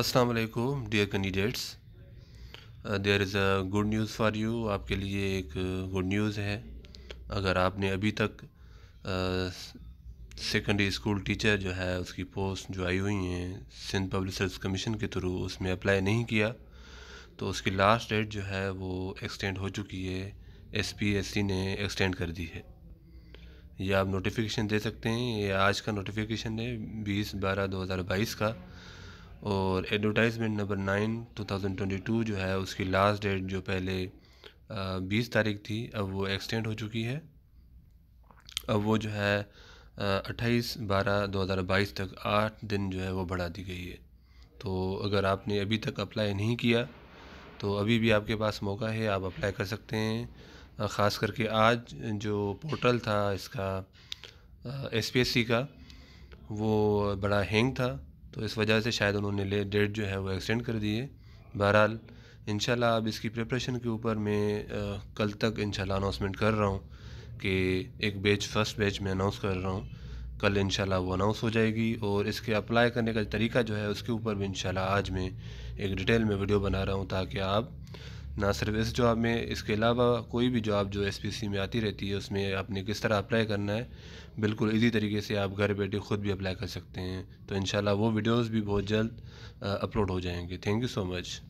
अस्सलाम वालेकुम dear candidates there is a good news for you आपके लिए एक गुड न्यूज़ है अगर आपने अभी तक सेकेंडरी स्कूल टीचर जो है उसकी पोस्ट जो आई हुई हैं सिंध पब्लिक सर्विस कमीशन के थ्रू उसमें अप्लाई नहीं किया तो उसकी लास्ट डेट जो है वो एक्सटेंड हो चुकी है एस पी एस सी ने एक्सटेंड कर दी है ये आप नोटिफिकेशन दे सकते हैं ये आज का नोटिफिकेशन है बीस बारह दो हज़ार बाईस का और एडवर्टाइज़मेंट नंबर नाइन टू जो है उसकी लास्ट डेट जो पहले बीस तारीख थी अब वो एक्सटेंड हो चुकी है अब वो जो है अट्ठाईस बारह दो हज़ार बाईस तक आठ दिन जो है वो बढ़ा दी गई है तो अगर आपने अभी तक अप्लाई नहीं किया तो अभी भी आपके पास मौका है आप अप्लाई कर सकते हैं ख़ास करके आज जो पोर्टल था इसका एस पी एस सी का वो बड़ा हैंग था तो इस वजह से शायद उन्होंने ले डेट जो है वो एक्सटेंड कर दी है बहरहाल इन अब इसकी प्रिपरेशन के ऊपर मैं कल तक इन अनाउंसमेंट कर रहा हूँ कि एक बैच फर्स्ट बैच में अनाउंस कर रहा हूँ कल इन वो अनाउंस हो जाएगी और इसके अप्लाई करने का तरीका जो है उसके ऊपर भी इन आज मैं एक डिटेल में वीडियो बना रहा हूँ ताकि आप ना सिर्फ इस जॉब में इसके अलावा कोई भी जॉब जो सी में आती रहती है उसमें आपने किस तरह अप्लाई करना है बिल्कुल इजी तरीके से आप घर बैठे ख़ुद भी अप्लाई कर सकते हैं तो इन वो वीडियोज़ भी बहुत जल्द अपलोड हो जाएंगे थैंक यू सो मच